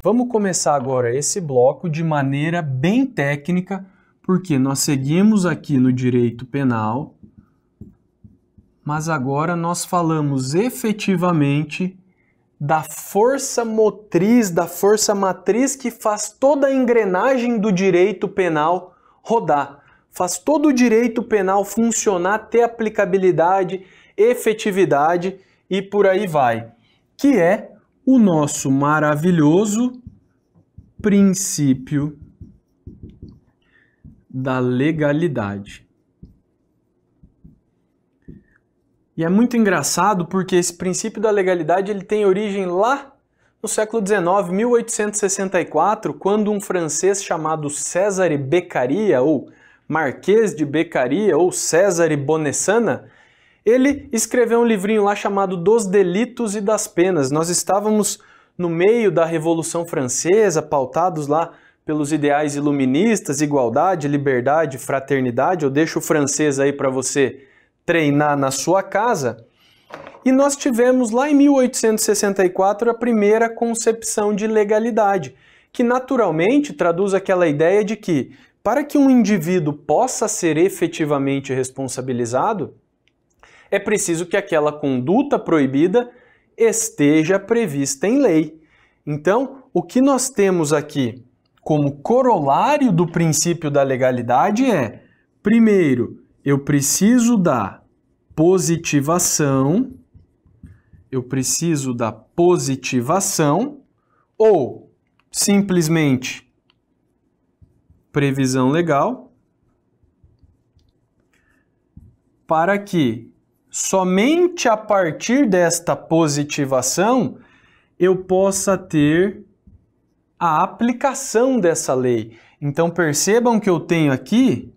Vamos começar agora esse bloco de maneira bem técnica, porque nós seguimos aqui no direito penal, mas agora nós falamos efetivamente da força motriz, da força matriz que faz toda a engrenagem do direito penal rodar, faz todo o direito penal funcionar, ter aplicabilidade, efetividade e por aí vai, que é o nosso maravilhoso princípio da legalidade. E é muito engraçado porque esse princípio da legalidade ele tem origem lá no século XIX, 1864, quando um francês chamado César Beccaria ou Marquês de Beccaria ou César Bonessana ele escreveu um livrinho lá chamado Dos Delitos e das Penas. Nós estávamos no meio da Revolução Francesa, pautados lá pelos ideais iluministas, igualdade, liberdade, fraternidade. Eu deixo o francês aí para você treinar na sua casa. E nós tivemos lá em 1864 a primeira concepção de legalidade, que naturalmente traduz aquela ideia de que, para que um indivíduo possa ser efetivamente responsabilizado, é preciso que aquela conduta proibida esteja prevista em lei. Então, o que nós temos aqui como corolário do princípio da legalidade é: primeiro, eu preciso da positivação, eu preciso da positivação, ou simplesmente previsão legal, para que somente a partir desta positivação eu possa ter a aplicação dessa lei. Então percebam que eu tenho aqui,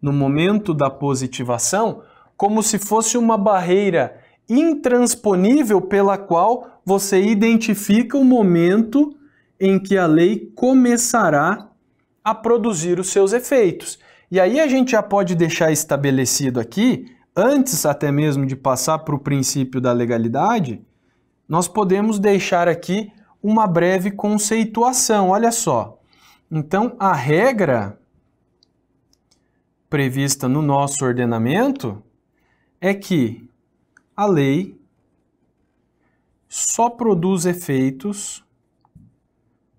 no momento da positivação, como se fosse uma barreira intransponível pela qual você identifica o momento em que a lei começará a produzir os seus efeitos. E aí a gente já pode deixar estabelecido aqui antes até mesmo de passar para o princípio da legalidade, nós podemos deixar aqui uma breve conceituação. Olha só. Então, a regra prevista no nosso ordenamento é que a lei só produz efeitos,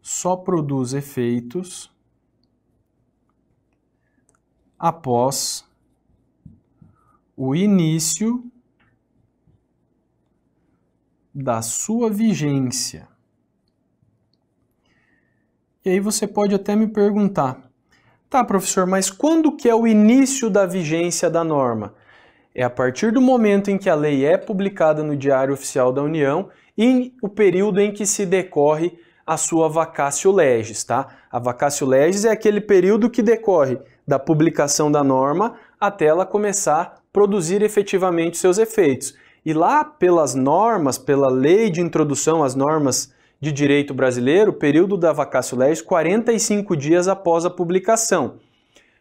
só produz efeitos após o início da sua vigência. E aí você pode até me perguntar: "Tá, professor, mas quando que é o início da vigência da norma?" É a partir do momento em que a lei é publicada no Diário Oficial da União e o período em que se decorre a sua vacatio legis, tá? A vacatio legis é aquele período que decorre da publicação da norma até ela começar produzir efetivamente seus efeitos. E lá pelas normas, pela lei de introdução às normas de direito brasileiro, o período da vacatio legis 45 dias após a publicação.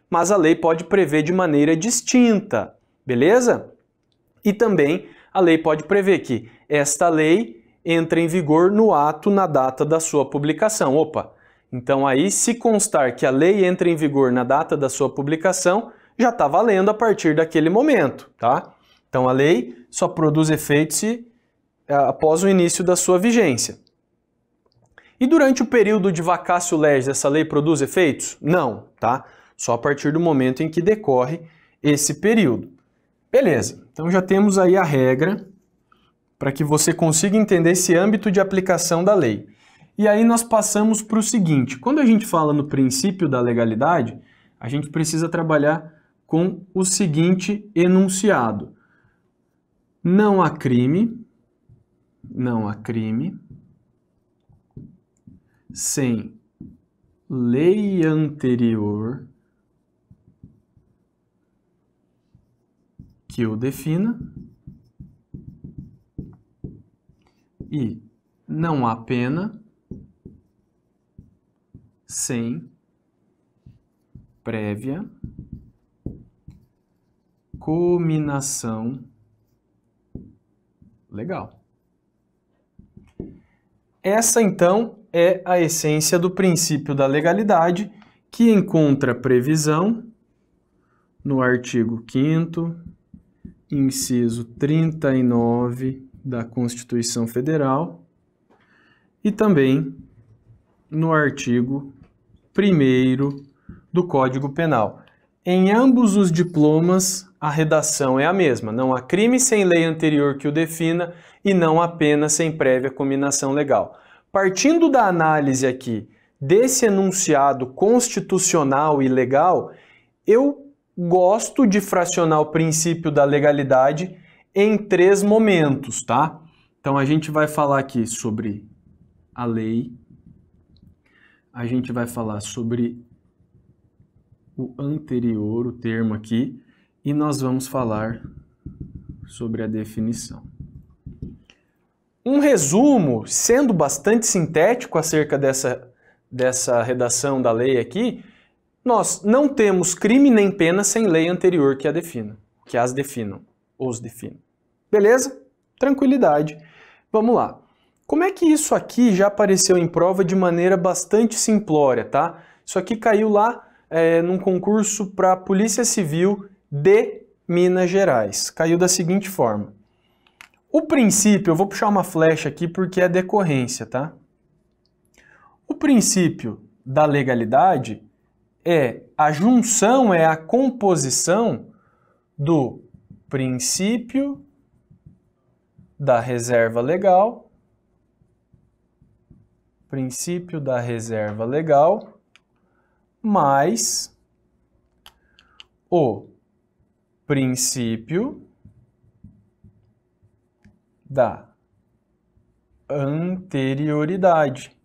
Mas a lei pode prever de maneira distinta, beleza? E também a lei pode prever que esta lei entra em vigor no ato na data da sua publicação. Opa, então aí se constar que a lei entra em vigor na data da sua publicação, já está valendo a partir daquele momento, tá? Então a lei só produz efeito se, é, após o início da sua vigência. E durante o período de vacácio legis, essa lei produz efeitos? Não, tá? Só a partir do momento em que decorre esse período. Beleza, então já temos aí a regra para que você consiga entender esse âmbito de aplicação da lei. E aí nós passamos para o seguinte: quando a gente fala no princípio da legalidade, a gente precisa trabalhar com o seguinte enunciado: não há crime, não há crime sem lei anterior que o defina e não há pena sem prévia cominação legal. Essa então é a essência do princípio da legalidade que encontra previsão no artigo 5 inciso 39 da Constituição Federal e também no artigo 1 do Código Penal. Em ambos os diplomas, a redação é a mesma. Não há crime sem lei anterior que o defina e não há pena sem prévia combinação legal. Partindo da análise aqui desse enunciado constitucional e legal, eu gosto de fracionar o princípio da legalidade em três momentos, tá? Então a gente vai falar aqui sobre a lei, a gente vai falar sobre o anterior, o termo aqui, e nós vamos falar sobre a definição. Um resumo, sendo bastante sintético acerca dessa, dessa redação da lei aqui, nós não temos crime nem pena sem lei anterior que a defina, que as definam, os defina Beleza? Tranquilidade. Vamos lá. Como é que isso aqui já apareceu em prova de maneira bastante simplória, tá? Isso aqui caiu lá é, num concurso para a Polícia Civil de Minas Gerais. Caiu da seguinte forma. O princípio, eu vou puxar uma flecha aqui porque é decorrência, tá? O princípio da legalidade é a junção, é a composição do princípio da reserva legal, princípio da reserva legal mais o princípio da anterioridade.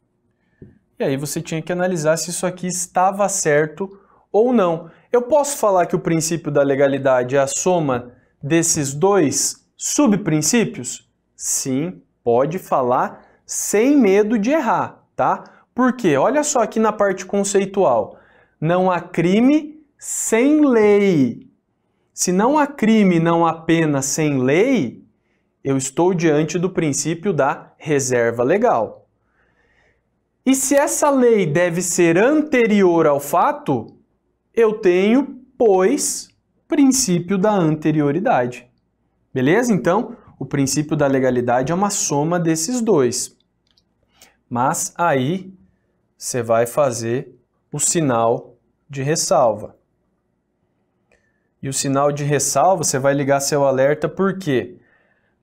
E aí você tinha que analisar se isso aqui estava certo ou não. Eu posso falar que o princípio da legalidade é a soma desses dois subprincípios? Sim, pode falar sem medo de errar, tá? Porque olha só aqui na parte conceitual não há crime sem lei. Se não há crime, não há pena sem lei, eu estou diante do princípio da reserva legal. E se essa lei deve ser anterior ao fato, eu tenho, pois, princípio da anterioridade. Beleza? Então, o princípio da legalidade é uma soma desses dois. Mas aí você vai fazer o sinal de ressalva. E o sinal de ressalva, você vai ligar seu alerta porque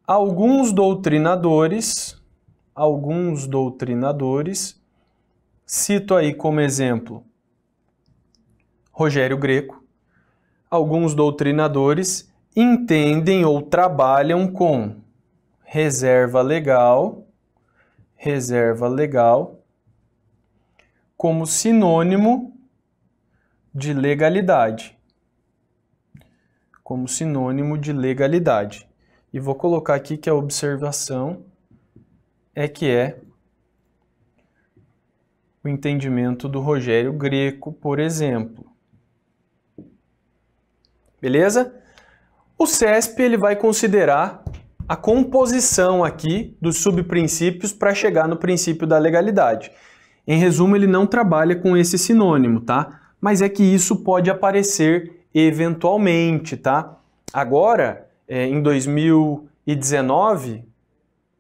alguns doutrinadores, alguns doutrinadores, cito aí como exemplo Rogério Greco, alguns doutrinadores entendem ou trabalham com reserva legal, reserva legal, como sinônimo de legalidade, como sinônimo de legalidade. E vou colocar aqui que a observação é que é o entendimento do Rogério Greco, por exemplo. Beleza? O CESP ele vai considerar a composição aqui dos subprincípios para chegar no princípio da legalidade. Em resumo, ele não trabalha com esse sinônimo, tá? mas é que isso pode aparecer eventualmente, tá? Agora, é, em 2019,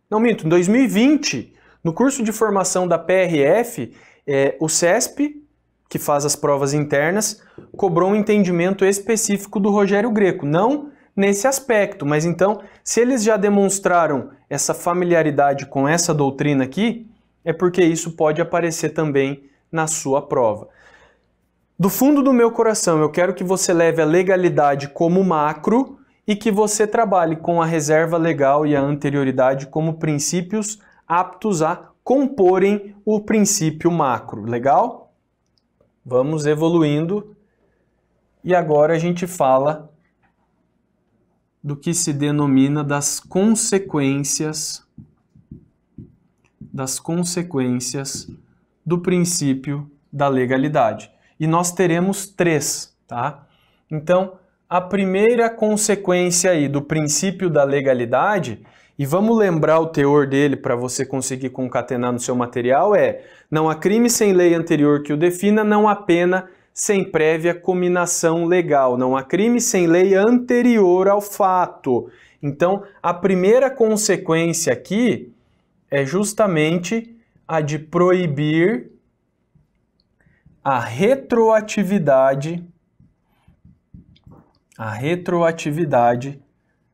não minto, em 2020, no curso de formação da PRF, é, o CESP, que faz as provas internas, cobrou um entendimento específico do Rogério Greco, não nesse aspecto, mas então, se eles já demonstraram essa familiaridade com essa doutrina aqui, é porque isso pode aparecer também na sua prova. Do fundo do meu coração, eu quero que você leve a legalidade como macro e que você trabalhe com a reserva legal e a anterioridade como princípios aptos a comporem o princípio macro. Legal? Vamos evoluindo. E agora a gente fala do que se denomina das consequências das consequências do princípio da legalidade e nós teremos três, tá? Então, a primeira consequência aí do princípio da legalidade, e vamos lembrar o teor dele para você conseguir concatenar no seu material, é não há crime sem lei anterior que o defina, não há pena sem prévia cominação legal, não há crime sem lei anterior ao fato. Então, a primeira consequência aqui é justamente a de proibir a retroatividade a retroatividade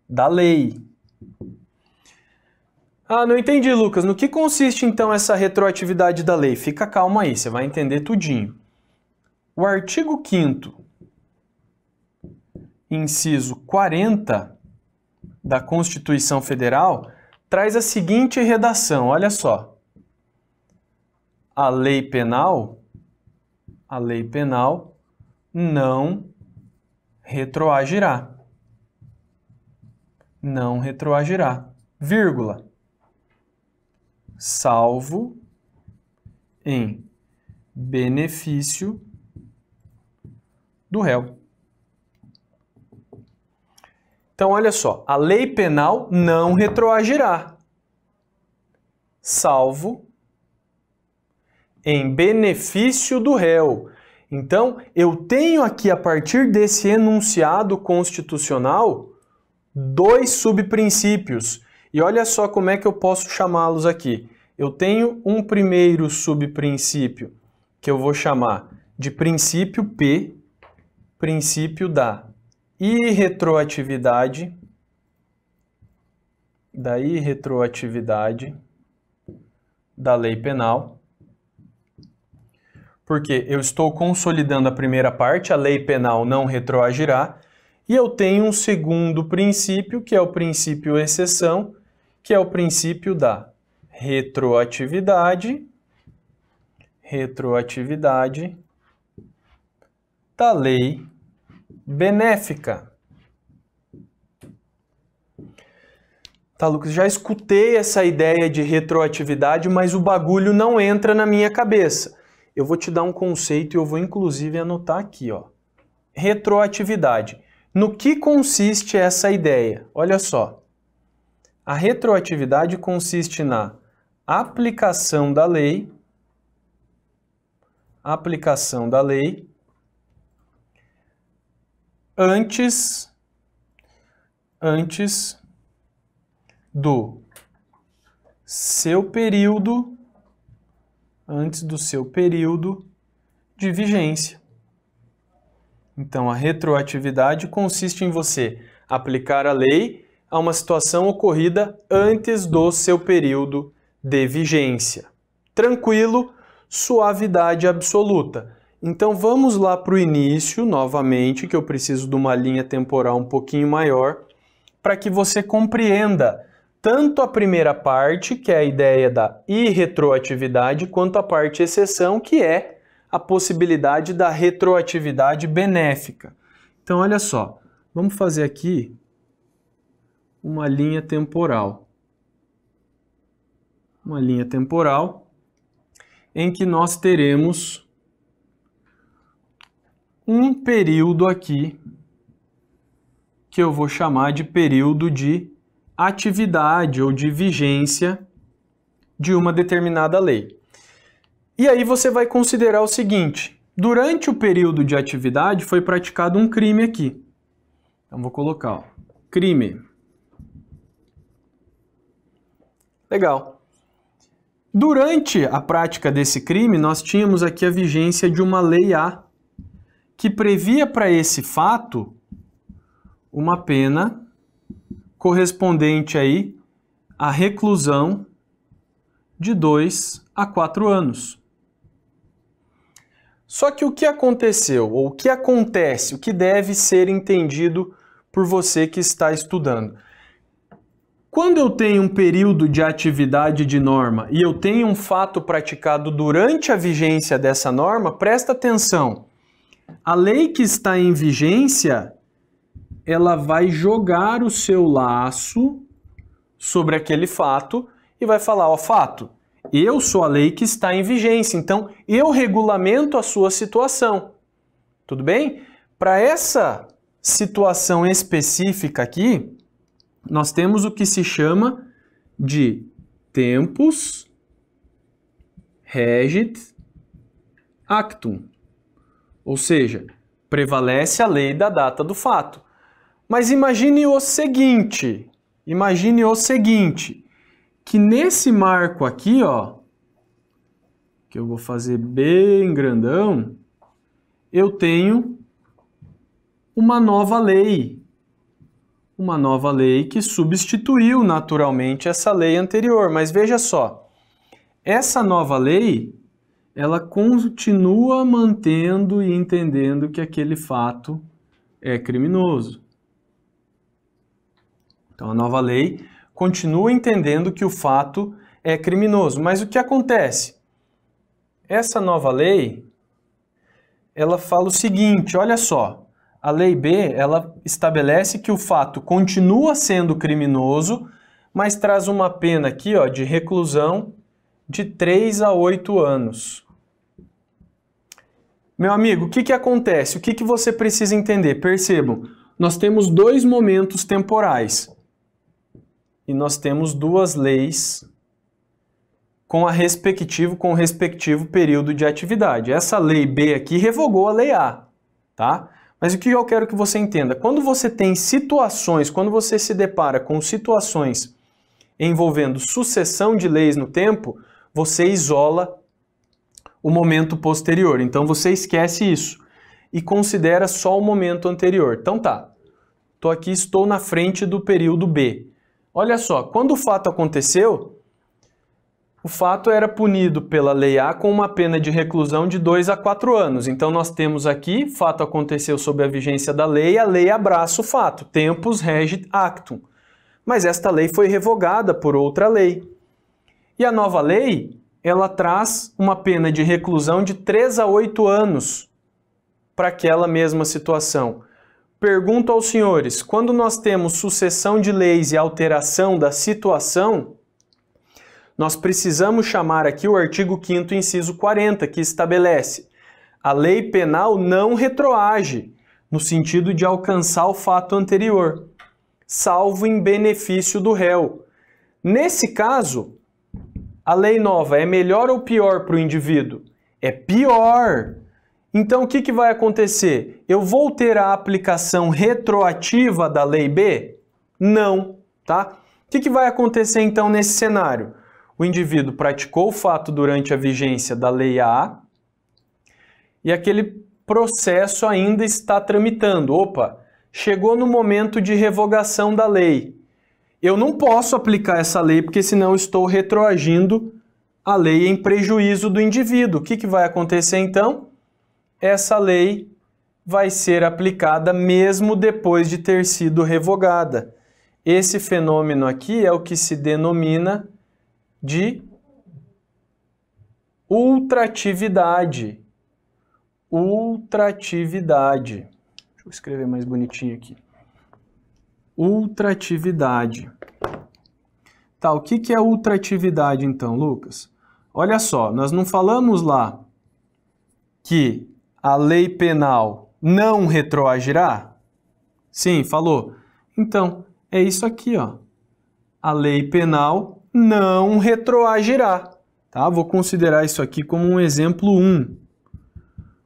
da lei. Ah, não entendi, Lucas. No que consiste então essa retroatividade da lei? Fica calma aí, você vai entender tudinho. O artigo 5 inciso 40 da Constituição Federal traz a seguinte redação, olha só. A lei penal a lei penal não retroagirá. Não retroagirá, vírgula, salvo em benefício do réu. Então, olha só, a lei penal não retroagirá, salvo em benefício do réu. Então, eu tenho aqui, a partir desse enunciado constitucional, dois subprincípios. E olha só como é que eu posso chamá-los aqui. Eu tenho um primeiro subprincípio, que eu vou chamar de princípio P, princípio da irretroatividade, da irretroatividade da lei penal porque eu estou consolidando a primeira parte, a lei penal não retroagirá, e eu tenho um segundo princípio, que é o princípio exceção, que é o princípio da retroatividade, retroatividade da lei benéfica. Tá, Lucas, já escutei essa ideia de retroatividade, mas o bagulho não entra na minha cabeça eu vou te dar um conceito e eu vou inclusive anotar aqui, ó. Retroatividade. No que consiste essa ideia? Olha só. A retroatividade consiste na aplicação da lei aplicação da lei antes antes do seu período antes do seu período de vigência. Então, a retroatividade consiste em você aplicar a lei a uma situação ocorrida antes do seu período de vigência. Tranquilo, suavidade absoluta. Então, vamos lá para o início novamente, que eu preciso de uma linha temporal um pouquinho maior, para que você compreenda tanto a primeira parte, que é a ideia da irretroatividade, quanto a parte exceção, que é a possibilidade da retroatividade benéfica. Então, olha só, vamos fazer aqui uma linha temporal. Uma linha temporal em que nós teremos um período aqui que eu vou chamar de período de atividade ou de vigência de uma determinada lei. E aí você vai considerar o seguinte: durante o período de atividade foi praticado um crime aqui. Então vou colocar ó, crime. Legal. Durante a prática desse crime, nós tínhamos aqui a vigência de uma lei A que previa para esse fato uma pena correspondente aí à reclusão de 2 a 4 anos. Só que o que aconteceu, ou o que acontece, o que deve ser entendido por você que está estudando. Quando eu tenho um período de atividade de norma e eu tenho um fato praticado durante a vigência dessa norma, presta atenção. A lei que está em vigência ela vai jogar o seu laço sobre aquele fato e vai falar: ó, fato, eu sou a lei que está em vigência, então eu regulamento a sua situação. Tudo bem? Para essa situação específica aqui, nós temos o que se chama de tempus regit actum, ou seja, prevalece a lei da data do fato. Mas imagine o seguinte, imagine o seguinte, que nesse marco aqui, ó, que eu vou fazer bem grandão, eu tenho uma nova lei, uma nova lei que substituiu naturalmente essa lei anterior. Mas veja só, essa nova lei, ela continua mantendo e entendendo que aquele fato é criminoso. Então a nova lei continua entendendo que o fato é criminoso. Mas o que acontece? Essa nova lei, ela fala o seguinte, olha só, a lei B, ela estabelece que o fato continua sendo criminoso, mas traz uma pena aqui, ó, de reclusão de 3 a 8 anos. Meu amigo, o que, que acontece? O que, que você precisa entender? Percebam, nós temos dois momentos temporais e nós temos duas leis com, a respectivo, com o respectivo período de atividade. Essa lei B aqui revogou a lei A, tá? Mas o que eu quero que você entenda? Quando você tem situações, quando você se depara com situações envolvendo sucessão de leis no tempo, você isola o momento posterior. Então você esquece isso e considera só o momento anterior. Então tá, tô aqui, estou na frente do período B. Olha só, quando o fato aconteceu, o fato era punido pela Lei A com uma pena de reclusão de 2 a 4 anos. Então nós temos aqui, fato aconteceu sob a vigência da lei, a lei abraça o fato, tempus regit actum. Mas esta lei foi revogada por outra lei. E a nova lei, ela traz uma pena de reclusão de 3 a 8 anos para aquela mesma situação. Pergunto aos senhores: quando nós temos sucessão de leis e alteração da situação, nós precisamos chamar aqui o artigo 5, inciso 40, que estabelece: a lei penal não retroage no sentido de alcançar o fato anterior, salvo em benefício do réu. Nesse caso, a lei nova é melhor ou pior para o indivíduo? É pior, então, o que, que vai acontecer? Eu vou ter a aplicação retroativa da lei B? Não, tá? O que, que vai acontecer então nesse cenário? O indivíduo praticou o fato durante a vigência da lei A e aquele processo ainda está tramitando. Opa, chegou no momento de revogação da lei. Eu não posso aplicar essa lei porque senão estou retroagindo a lei em prejuízo do indivíduo. O que, que vai acontecer então? essa lei vai ser aplicada mesmo depois de ter sido revogada. Esse fenômeno aqui é o que se denomina de ultratividade. Ultratividade. Deixa eu escrever mais bonitinho aqui. Ultratividade. Tá, o que, que é ultratividade então, Lucas? Olha só, nós não falamos lá que a lei penal não retroagirá? Sim, falou. Então, é isso aqui, ó. A lei penal não retroagirá. Tá? Vou considerar isso aqui como um exemplo 1,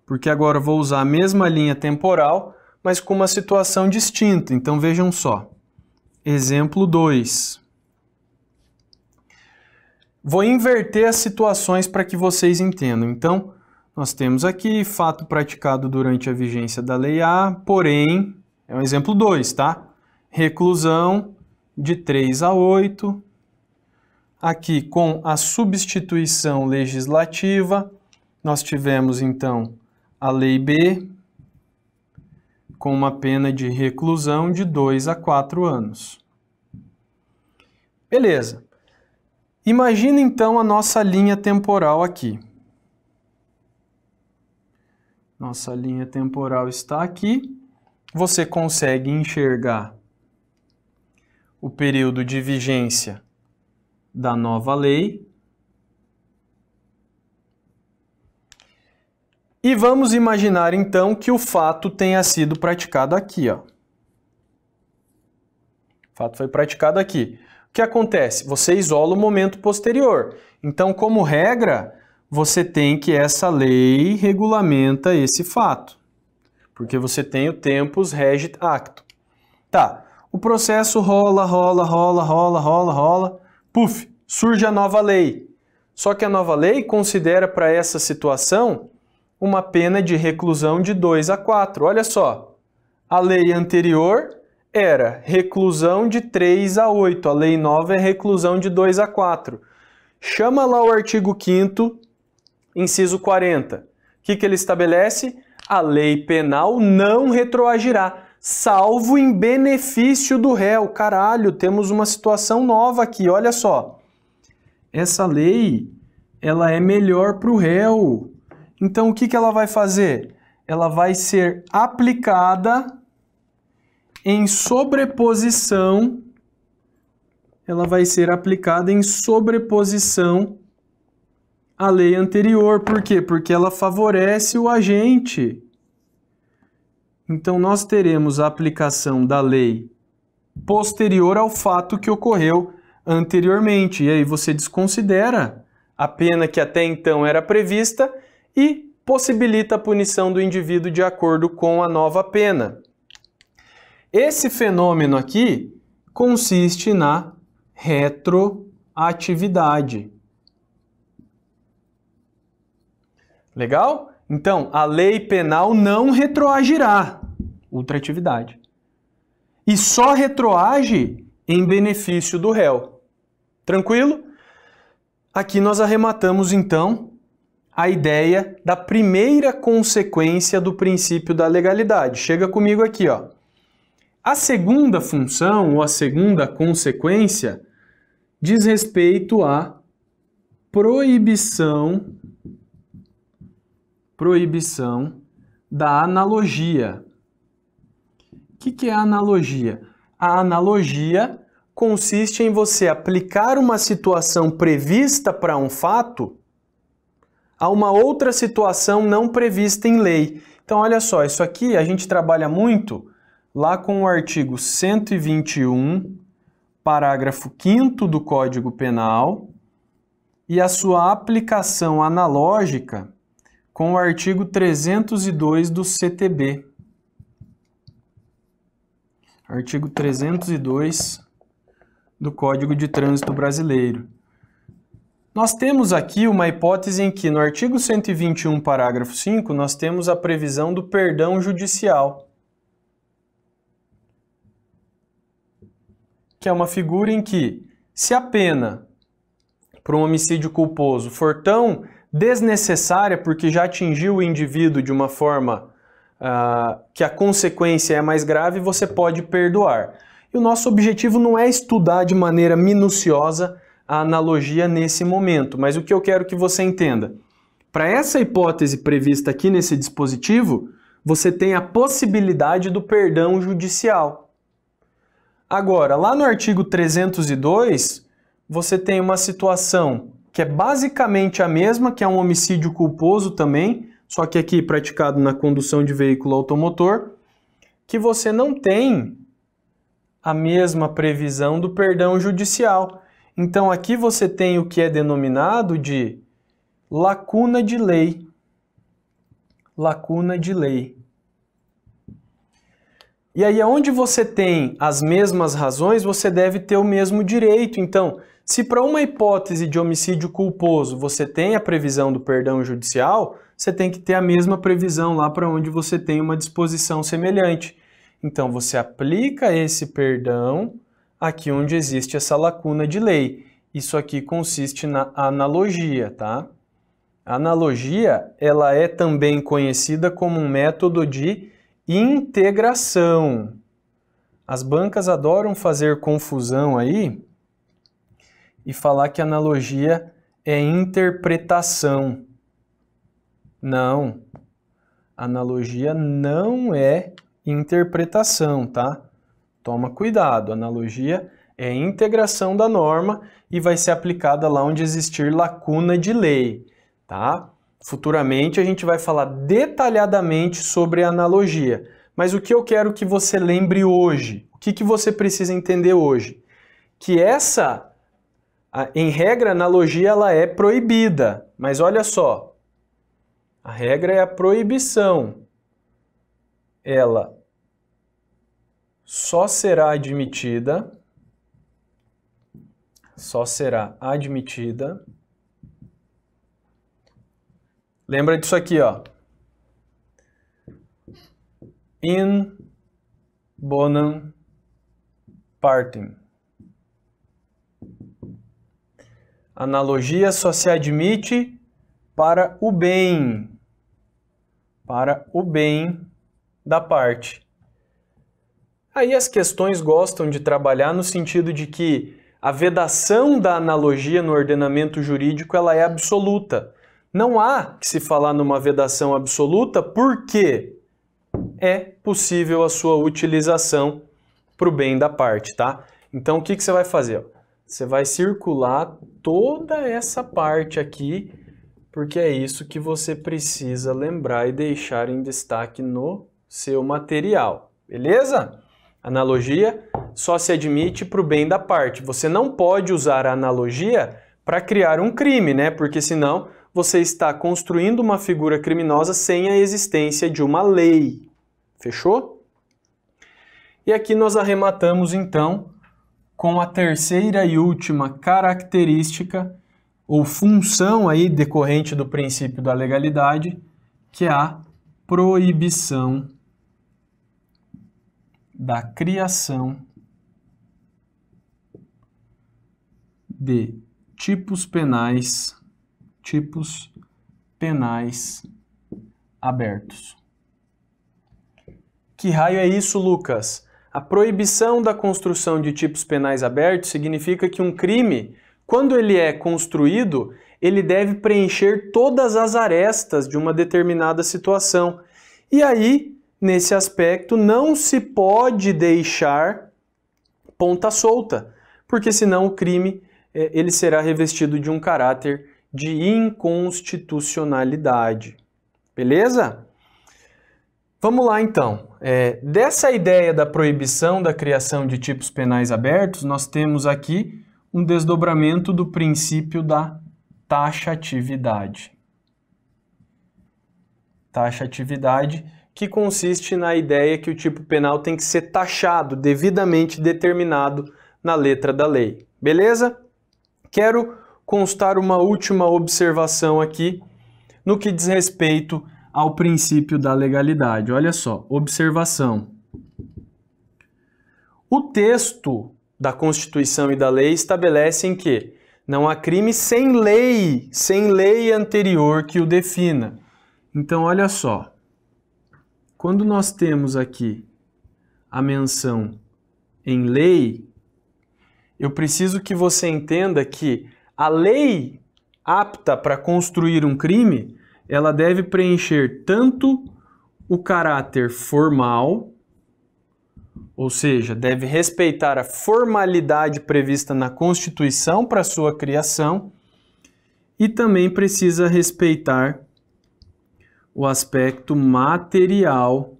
porque agora vou usar a mesma linha temporal, mas com uma situação distinta. Então vejam só. Exemplo 2. Vou inverter as situações para que vocês entendam. Então, nós temos aqui fato praticado durante a vigência da Lei A, porém, é um exemplo 2, tá? Reclusão de 3 a 8. Aqui com a substituição legislativa, nós tivemos então a Lei B com uma pena de reclusão de 2 a 4 anos. Beleza. Imagina então a nossa linha temporal aqui. Nossa linha temporal está aqui. Você consegue enxergar o período de vigência da nova lei. E vamos imaginar então que o fato tenha sido praticado aqui, ó. O fato foi praticado aqui. O que acontece? Você isola o momento posterior. Então, como regra, você tem que essa lei regulamenta esse fato. Porque você tem o tempus regit acto. Tá. O processo rola, rola, rola, rola, rola, rola. Puf, surge a nova lei. Só que a nova lei considera para essa situação uma pena de reclusão de 2 a 4. Olha só. A lei anterior era reclusão de 3 a 8. A lei nova é reclusão de 2 a 4. Chama lá o artigo 5 inciso 40. O que, que ele estabelece? A lei penal não retroagirá, salvo em benefício do réu. Caralho, temos uma situação nova aqui, olha só. Essa lei, ela é melhor para o réu. Então, o que, que ela vai fazer? Ela vai ser aplicada em sobreposição, ela vai ser aplicada em sobreposição a lei anterior. Por quê? Porque ela favorece o agente. Então, nós teremos a aplicação da lei posterior ao fato que ocorreu anteriormente. E aí você desconsidera a pena que até então era prevista e possibilita a punição do indivíduo de acordo com a nova pena. Esse fenômeno aqui consiste na retroatividade. Legal? Então, a lei penal não retroagirá ultratividade E só retroage em benefício do réu. Tranquilo? Aqui nós arrematamos então a ideia da primeira consequência do princípio da legalidade. Chega comigo aqui, ó. A segunda função ou a segunda consequência diz respeito à proibição proibição da analogia. O que, que é a analogia? A analogia consiste em você aplicar uma situação prevista para um fato a uma outra situação não prevista em lei. Então, olha só, isso aqui a gente trabalha muito lá com o artigo 121, parágrafo 5 do Código Penal e a sua aplicação analógica com o artigo 302 do CTB. Artigo 302 do Código de Trânsito Brasileiro. Nós temos aqui uma hipótese em que, no artigo 121, parágrafo 5, nós temos a previsão do perdão judicial, que é uma figura em que, se a pena para um homicídio culposo for tão desnecessária porque já atingiu o indivíduo de uma forma uh, que a consequência é mais grave, você pode perdoar. E o nosso objetivo não é estudar de maneira minuciosa a analogia nesse momento, mas o que eu quero que você entenda. Para essa hipótese prevista aqui nesse dispositivo, você tem a possibilidade do perdão judicial. Agora, lá no artigo 302, você tem uma situação que é basicamente a mesma, que é um homicídio culposo também, só que aqui praticado na condução de veículo automotor, que você não tem a mesma previsão do perdão judicial. Então aqui você tem o que é denominado de lacuna de lei. Lacuna de lei. E aí, onde você tem as mesmas razões, você deve ter o mesmo direito. Então, se para uma hipótese de homicídio culposo você tem a previsão do perdão judicial, você tem que ter a mesma previsão lá para onde você tem uma disposição semelhante. Então você aplica esse perdão aqui onde existe essa lacuna de lei. Isso aqui consiste na analogia, tá? A analogia, ela é também conhecida como um método de integração. As bancas adoram fazer confusão aí, e falar que analogia é interpretação. Não. Analogia não é interpretação, tá? Toma cuidado. Analogia é integração da norma e vai ser aplicada lá onde existir lacuna de lei, tá? Futuramente a gente vai falar detalhadamente sobre analogia. Mas o que eu quero que você lembre hoje? O que, que você precisa entender hoje? Que essa em regra, a analogia ela é proibida, mas olha só. A regra é a proibição. Ela só será admitida só será admitida. Lembra disso aqui, ó. In bonum partem. Analogia só se admite para o bem, para o bem da parte. Aí as questões gostam de trabalhar no sentido de que a vedação da analogia no ordenamento jurídico ela é absoluta. Não há que se falar numa vedação absoluta porque é possível a sua utilização para o bem da parte, tá? Então o que, que você vai fazer? Você vai circular toda essa parte aqui, porque é isso que você precisa lembrar e deixar em destaque no seu material. Beleza? Analogia só se admite para o bem da parte. Você não pode usar a analogia para criar um crime, né? Porque senão você está construindo uma figura criminosa sem a existência de uma lei. Fechou? E aqui nós arrematamos então com a terceira e última característica ou função aí decorrente do princípio da legalidade, que é a proibição da criação de tipos penais, tipos penais abertos. Que raio é isso, Lucas? A proibição da construção de tipos penais abertos significa que um crime, quando ele é construído, ele deve preencher todas as arestas de uma determinada situação. E aí, nesse aspecto, não se pode deixar ponta solta, porque senão o crime é, ele será revestido de um caráter de inconstitucionalidade. Beleza? Vamos lá então é, dessa ideia da proibição da criação de tipos penais abertos, nós temos aqui um desdobramento do princípio da taxatividade. Taxatividade que consiste na ideia que o tipo penal tem que ser taxado, devidamente determinado na letra da lei. Beleza? Quero constar uma última observação aqui no que diz respeito ao princípio da legalidade. Olha só, observação. O texto da Constituição e da lei estabelecem que não há crime sem lei, sem lei anterior que o defina. Então, olha só. Quando nós temos aqui a menção em lei, eu preciso que você entenda que a lei apta para construir um crime ela deve preencher tanto o caráter formal, ou seja, deve respeitar a formalidade prevista na Constituição para sua criação e também precisa respeitar o aspecto material,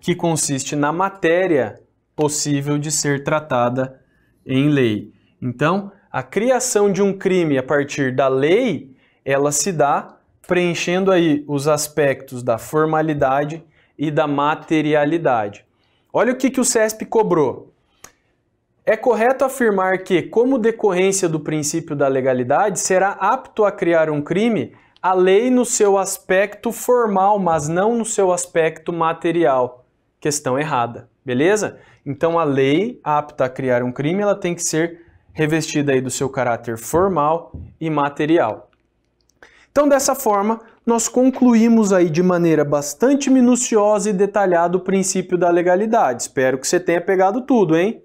que consiste na matéria possível de ser tratada em lei. Então, a criação de um crime a partir da lei, ela se dá preenchendo aí os aspectos da formalidade e da materialidade. Olha o que, que o CESP cobrou. É correto afirmar que, como decorrência do princípio da legalidade, será apto a criar um crime a lei no seu aspecto formal, mas não no seu aspecto material. Questão errada, beleza? Então a lei apta a criar um crime, ela tem que ser revestida aí do seu caráter formal e material. Então, dessa forma, nós concluímos aí de maneira bastante minuciosa e detalhada o princípio da legalidade. Espero que você tenha pegado tudo, hein?